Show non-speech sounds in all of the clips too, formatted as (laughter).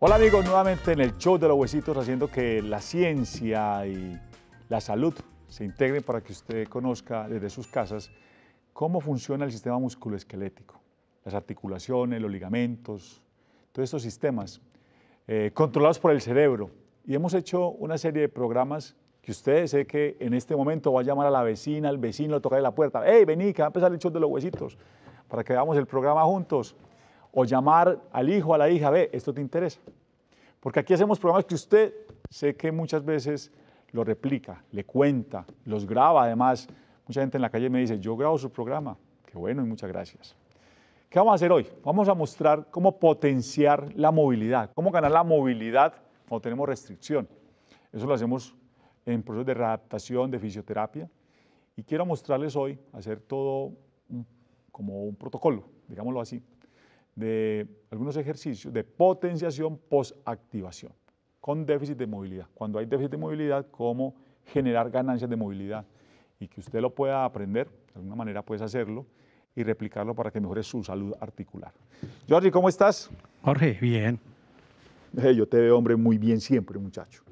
Hola amigos, nuevamente en el show de los huesitos haciendo que la ciencia y la salud se integren para que usted conozca desde sus casas cómo funciona el sistema musculoesquelético, las articulaciones, los ligamentos, todos estos sistemas eh, controlados por el cerebro. Y hemos hecho una serie de programas que ustedes sé que en este momento va a llamar a la vecina, al vecino, a tocarle la puerta. ¡Hey, vení, que va a empezar el show de los huesitos! Para que veamos el programa juntos o llamar al hijo, a la hija, ve, esto te interesa. Porque aquí hacemos programas que usted sé que muchas veces lo replica, le cuenta, los graba además. Mucha gente en la calle me dice, yo grabo su programa. Qué bueno y muchas gracias. ¿Qué vamos a hacer hoy? Vamos a mostrar cómo potenciar la movilidad, cómo ganar la movilidad cuando tenemos restricción. Eso lo hacemos en procesos de readaptación, de fisioterapia. Y quiero mostrarles hoy hacer todo como un protocolo, digámoslo así, de algunos ejercicios de potenciación post-activación con déficit de movilidad. Cuando hay déficit de movilidad, cómo generar ganancias de movilidad y que usted lo pueda aprender, de alguna manera puedes hacerlo y replicarlo para que mejore su salud articular. Jorge, ¿cómo estás? Jorge, bien. yo te veo, hombre, muy bien siempre, muchacho.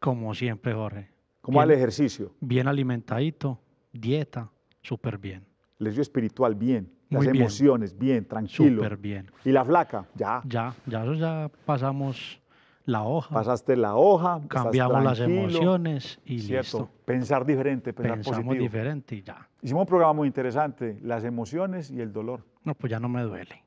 como siempre, Jorge. ¿Cómo va el ejercicio? Bien alimentadito, dieta, súper bien. El espiritual, bien. Las emociones, bien, tranquilo. Súper bien. ¿Y la flaca? Ya. Ya, ya, ya pasamos la hoja. Pasaste la hoja, cambiamos las emociones y Cierto. listo. Pensar diferente, pensar Pensamos diferente y ya. Hicimos un programa muy interesante, las emociones y el dolor. No, pues ya no me duele.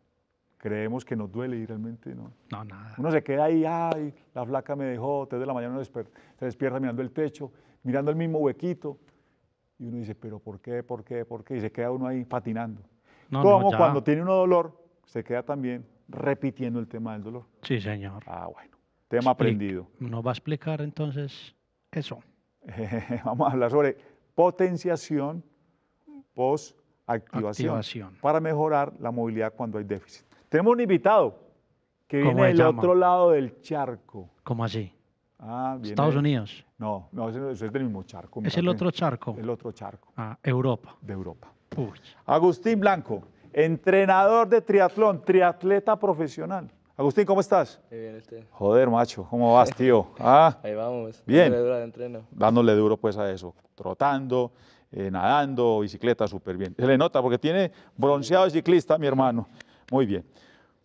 Creemos que nos duele y realmente no. No, nada. Uno se queda ahí, ay, la flaca me dejó, tres de la mañana se despierta mirando el techo, mirando el mismo huequito. Y uno dice, pero ¿por qué? ¿Por qué? ¿Por qué? Y se queda uno ahí patinando como cuando tiene uno dolor, se queda también repitiendo el tema del dolor. Sí, señor. Ah, bueno. Tema aprendido. ¿Nos va a explicar entonces eso? (laughs) vamos a hablar sobre potenciación post-activación para mejorar la movilidad cuando hay déficit. Tenemos un invitado que viene del otro lado del charco. ¿Cómo así? Ah, Estados Unidos. No, no, eso es del mismo charco. Es el otro charco. El otro charco. Ah, Europa. De Europa. Agustín Blanco, entrenador de triatlón, triatleta profesional. Agustín, ¿cómo estás? Muy bien, Joder, macho, ¿cómo vas, tío? (laughs) Ah, Ahí vamos. Bien. Dándole duro entreno. Dándole duro, pues, a eso. Trotando, eh, nadando, bicicleta, súper bien. Se le nota porque tiene bronceado ciclista, mi hermano. Muy bien.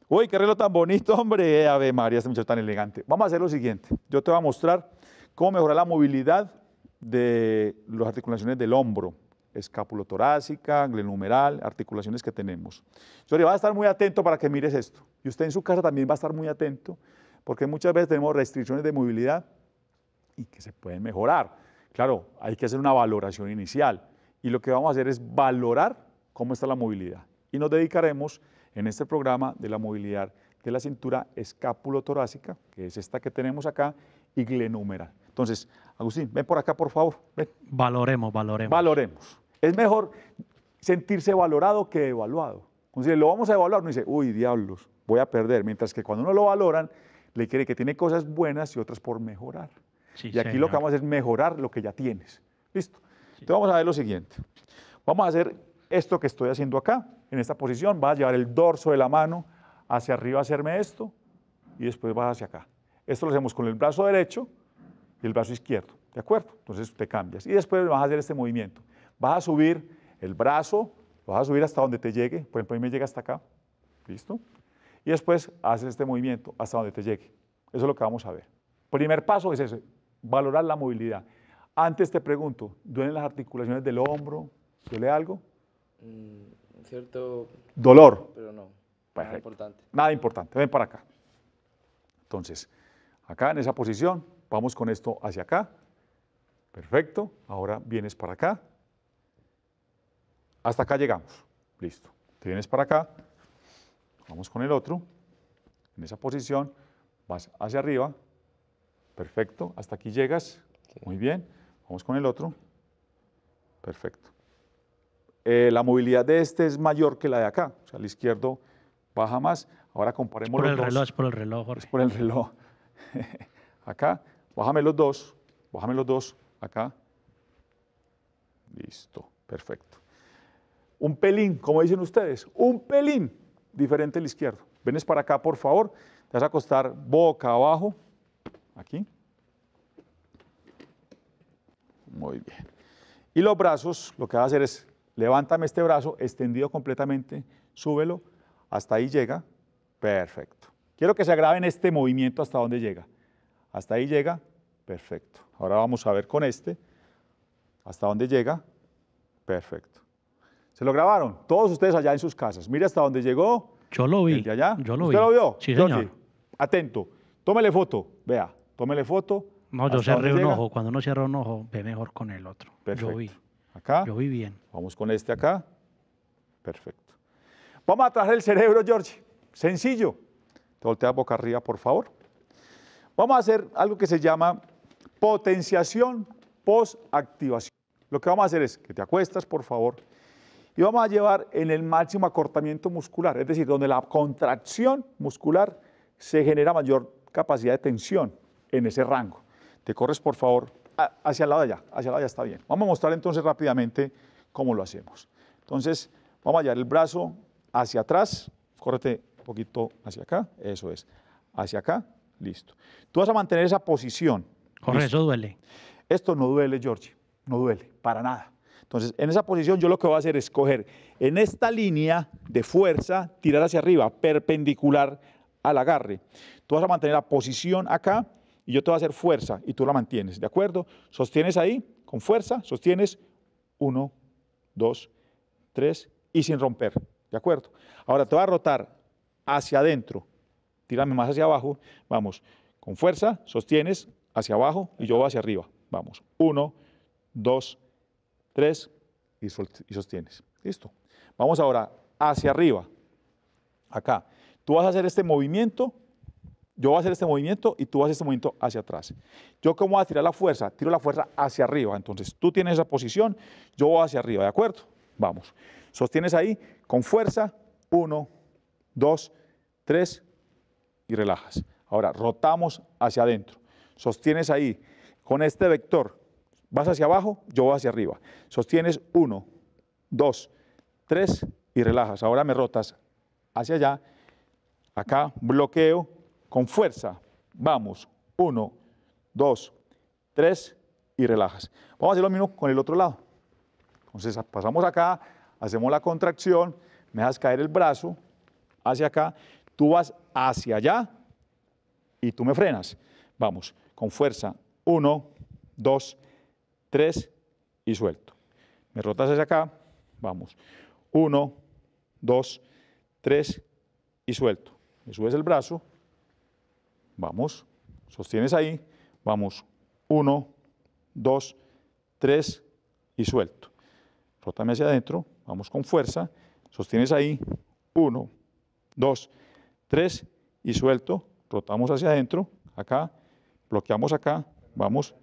Uy, qué reloj tan bonito, hombre. A Ave María, este muchacho tan elegante. Vamos a hacer lo siguiente. Yo te voy a mostrar cómo mejorar la movilidad de las articulaciones del hombro escápulo torácica, glenumeral, articulaciones que tenemos. Yo le voy a estar muy atento para que mires esto. Y usted en su casa también va a estar muy atento, porque muchas veces tenemos restricciones de movilidad y que se pueden mejorar. Claro, hay que hacer una valoración inicial. Y lo que vamos a hacer es valorar cómo está la movilidad. Y nos dedicaremos en este programa de la movilidad de la cintura escápulo-torácica, que es esta que tenemos acá, y glenumeral. Entonces, Agustín, ven por acá, por favor. Valoremos, valoremos. Valoremos. Es mejor sentirse valorado que evaluado. Entonces, lo vamos a evaluar, uno dice, uy, diablos, voy a perder. Mientras que cuando uno lo valoran, le cree que tiene cosas buenas y otras por mejorar. y aquí lo que vamos a hacer es mejorar lo que ya tienes. ¿Listo? Entonces vamos a ver lo siguiente. Vamos a hacer esto que estoy haciendo acá, en esta posición. Vas a llevar el dorso de la mano hacia arriba, hacerme esto, y después vas hacia acá. Esto lo hacemos con el brazo derecho y el brazo izquierdo, ¿de acuerdo? Entonces te cambias. Y después vas a hacer este movimiento. Vas a subir el brazo, vas a subir hasta donde te llegue. Por ejemplo, a mí me llega hasta acá. ¿Listo? Y después haces este movimiento hasta donde te llegue. Eso es lo que vamos a ver. Primer paso es ese, valorar la movilidad. Antes te pregunto, ¿duelen las articulaciones del hombro? ¿Duele algo? Mm, cierto. ¿Dolor? Pero no. Nada importante. Nada importante. Ven para acá. Entonces, acá en esa posición, vamos con esto hacia acá. Perfecto. Ahora vienes para acá. Hasta acá llegamos. Listo. Te vienes para acá, vamos con el otro, en esa posición, vas hacia arriba, perfecto, hasta aquí llegas, muy bien, vamos con el otro, perfecto. Eh, la movilidad de este es mayor que la de acá, o sea, el izquierdo baja más, ahora comparemos los dos. Reloj, es por el reloj, Jorge. Es por el reloj. (laughs) acá, bájame los dos, bájame los dos, acá, listo, perfecto un pelín, como dicen ustedes, un pelín diferente al izquierdo. Venes para acá, por favor. Te vas a acostar boca abajo, aquí. Muy bien. Y los brazos, lo que va a hacer es, levántame este brazo, extendido completamente, súbelo, hasta ahí llega, perfecto. Quiero que se agraven este movimiento hasta donde llega. Hasta ahí llega, perfecto. Ahora vamos a ver con este, hasta dónde llega, perfecto. Se lo grabaron. Todos ustedes allá en sus casas. Mire hasta dónde llegó. Yo lo vi. Yo lo ¿Usted lo vio? Sí, señor. atento. Tómele foto. Vea, tómele foto. No, yo cerré un ojo. Cuando no cierra un ojo, ve mejor con el otro. Perfecto. Yo vi. Acá. Yo vi bien. Vamos con este acá. Perfecto. Vamos a traer el cerebro, George. Sencillo. Te volteas boca arriba, por favor. Vamos a hacer algo que se llama potenciación post-activación. Lo que vamos a hacer es que te acuestas, por favor, y vamos a llevar en el máximo acortamiento muscular, es decir, donde la contracción muscular se genera mayor capacidad de tensión en ese rango. Te corres, por favor, hacia el lado de allá, hacia el lado de allá está bien. Vamos a mostrar entonces rápidamente cómo lo hacemos. Entonces, vamos a llevar el brazo hacia atrás, córrete un poquito hacia acá, eso es, hacia acá, listo. Tú vas a mantener esa posición. Corre, eso duele. Esto no duele, George no duele, para nada. Entonces, en esa posición yo lo que voy a hacer es coger en esta línea de fuerza, tirar hacia arriba, perpendicular al agarre. Tú vas a mantener la posición acá y yo te voy a hacer fuerza y tú la mantienes, ¿de acuerdo? Sostienes ahí con fuerza, sostienes uno, dos, tres y sin romper, ¿de acuerdo? Ahora te voy a rotar hacia adentro, tírame más hacia abajo, vamos, con fuerza, sostienes hacia abajo y yo voy hacia arriba, vamos, uno, dos, tres tres y, sostienes. Listo. Vamos ahora hacia arriba, acá. Tú vas a hacer este movimiento, yo voy a hacer este movimiento y tú vas a hacer este movimiento hacia atrás. Yo cómo voy a tirar la fuerza, tiro la fuerza hacia arriba. Entonces tú tienes esa posición, yo voy hacia arriba, ¿de acuerdo? Vamos. Sostienes ahí con fuerza, uno, dos, tres y relajas. Ahora rotamos hacia adentro. Sostienes ahí con este vector Vas hacia abajo, yo voy hacia arriba. Sostienes uno, dos, tres y relajas. Ahora me rotas hacia allá, acá, bloqueo con fuerza. Vamos, uno, dos, tres y relajas. Vamos a hacer lo mismo con el otro lado. Entonces pasamos acá, hacemos la contracción, me dejas caer el brazo hacia acá, tú vas hacia allá y tú me frenas. Vamos, con fuerza. Uno, dos, tres 3 y suelto. Me rotas hacia acá, vamos. 1, 2, 3 y suelto. Me subes el brazo, vamos. Sostienes ahí, vamos. 1, 2, 3 y suelto. Rótame hacia adentro, vamos con fuerza. Sostienes ahí, 1, 2, 3 y suelto. Rotamos hacia adentro, acá, bloqueamos acá, vamos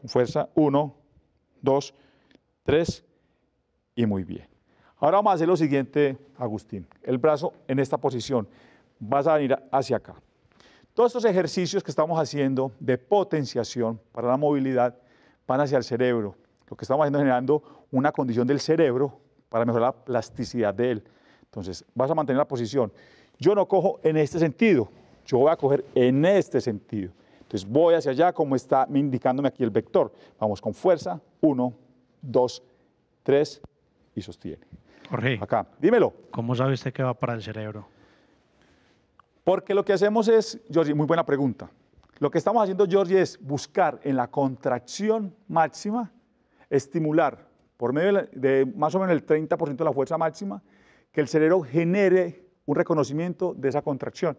con fuerza, 1, dos, tres y muy bien. Ahora vamos a hacer lo siguiente, Agustín. El brazo en esta posición. Vas a venir hacia acá. Todos estos ejercicios que estamos haciendo de potenciación para la movilidad van hacia el cerebro. Lo que estamos haciendo es generando una condición del cerebro para mejorar la plasticidad de él. Entonces, vas a mantener la posición. Yo no cojo en este sentido, yo voy a coger en este sentido voy hacia allá como está indicándome aquí el vector. Vamos con fuerza, uno, dos, tres y sostiene. Jorge. Acá, dímelo. ¿Cómo sabe usted que va para el cerebro? Porque lo que hacemos es, Jorge, muy buena pregunta. Lo que estamos haciendo, Jorge, es buscar en la contracción máxima, estimular por medio de más o menos el 30% de la fuerza máxima, que el cerebro genere un reconocimiento de esa contracción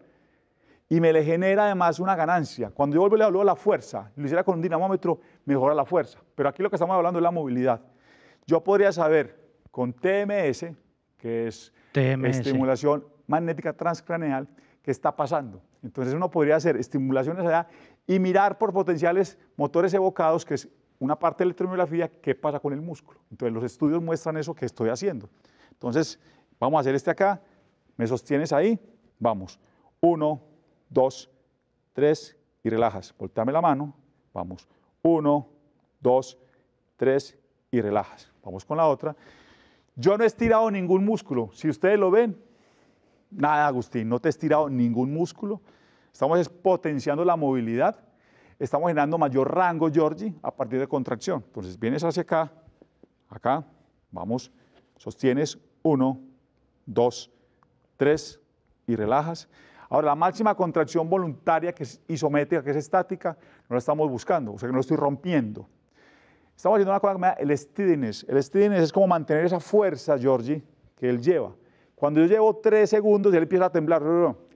y me le genera además una ganancia. Cuando yo vuelvo y le hablo de la fuerza, lo hiciera con un dinamómetro, mejora la fuerza. Pero aquí lo que estamos hablando es la movilidad. Yo podría saber con TMS, que es estimulación magnética transcraneal, qué está pasando. Entonces uno podría hacer estimulaciones allá y mirar por potenciales motores evocados, que es una parte de la electromiografía, qué pasa con el músculo. Entonces los estudios muestran eso que estoy haciendo. Entonces, vamos a hacer este acá, me sostienes ahí, vamos. Uno, dos, tres y relajas. Voltame la mano. Vamos. Uno, dos, tres y relajas. Vamos con la otra. Yo no he estirado ningún músculo. Si ustedes lo ven, nada, Agustín, no te he estirado ningún músculo. Estamos potenciando la movilidad. Estamos generando mayor rango, Georgie, a partir de contracción. Entonces vienes hacia acá, acá, vamos, sostienes uno, dos, tres y relajas. Ahora, la máxima contracción voluntaria que es isométrica, que es estática, no la estamos buscando, o sea que no la estoy rompiendo. Estamos haciendo una cosa que me da el steadiness. El steadiness es como mantener esa fuerza, Georgie, que él lleva. Cuando yo llevo tres segundos, él empieza a temblar.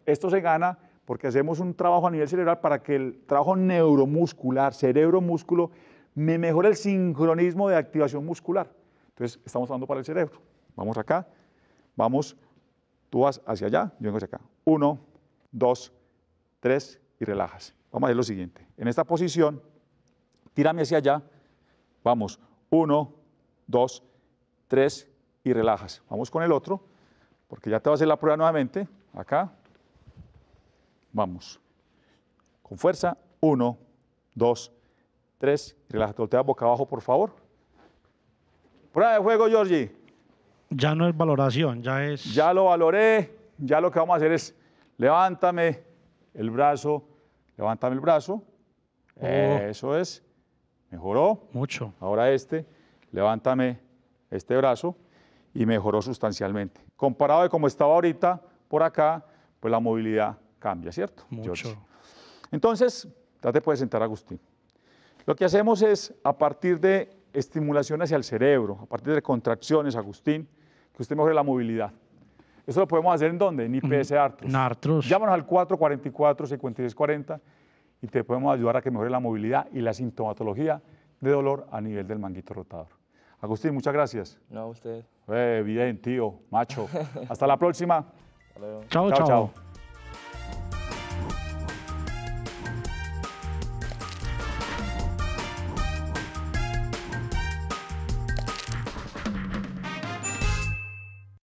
Esto se gana porque hacemos un trabajo a nivel cerebral para que el trabajo neuromuscular, cerebro-músculo, me mejore el sincronismo de activación muscular. Entonces, estamos hablando para el cerebro. Vamos acá, vamos, tú vas hacia allá, yo vengo hacia acá. Uno, dos, tres y relajas. Vamos a hacer lo siguiente. En esta posición, tírame hacia allá. Vamos, uno, dos, tres y relajas. Vamos con el otro, porque ya te voy a hacer la prueba nuevamente. Acá. Vamos. Con fuerza, uno, dos, tres y relajas. Voltea boca abajo, por favor. Prueba de juego, Georgie. Ya no es valoración, ya es... Ya lo valoré. Ya lo que vamos a hacer es levántame el brazo, levántame el brazo. Oh. Eso es. Mejoró. Mucho. Ahora este, levántame este brazo y mejoró sustancialmente. Comparado de cómo estaba ahorita, por acá, pues la movilidad cambia, ¿cierto? Mucho. Entonces, ya te puedes sentar, Agustín. Lo que hacemos es, a partir de estimulación hacia el cerebro, a partir de contracciones, Agustín, que usted mejore la movilidad. Eso lo podemos hacer en dónde? En IPS Artros. En Artros. Llámanos al 444-5640 y te podemos ayudar a que mejore la movilidad y la sintomatología de dolor a nivel del manguito rotador. Agustín, muchas gracias. No, a usted. Eh, bien, tío, macho. (laughs) Hasta la próxima. chao. chao.